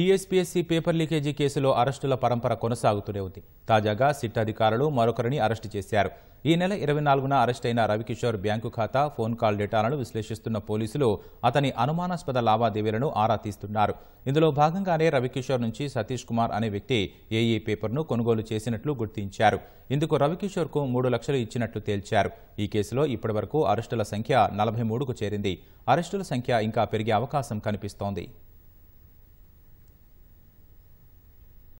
TSPSC paper leakage కేసులో అరెస్టుల పరంపర కొనసాగుతూనే ఉంది తాజాగా సిట్ అధికారులు మరొకరిని అరెస్టు చేశారు ఈ నెల ఇరవై నాలుగున అరెస్ట్ అయిన రవికిషోర్ బ్యాంకు ఖాతా ఫోన్ కాల్ డేటాలను విశ్లేషిస్తున్న పోలీసులు అతని అనుమానాస్పద లావాదేవీలను ఆరా తీస్తున్నారు ఇందులో భాగంగానే రవికిషోర్ నుంచి సతీష్ కుమార్ అనే వ్యక్తి ఏఈ పేపర్ను కొనుగోలు చేసినట్లు గుర్తించారు ఇందుకు రవికిషోర్కు మూడు లక్షలు ఇచ్చినట్లు తేల్చారు ఈ కేసులో ఇప్పటివరకు అరెస్టుల సంఖ్య నలభై మూడుకు చేరింది అరెస్టుల సంఖ్య ఇంకా పెరిగే అవకాశం కనిపిస్తోంది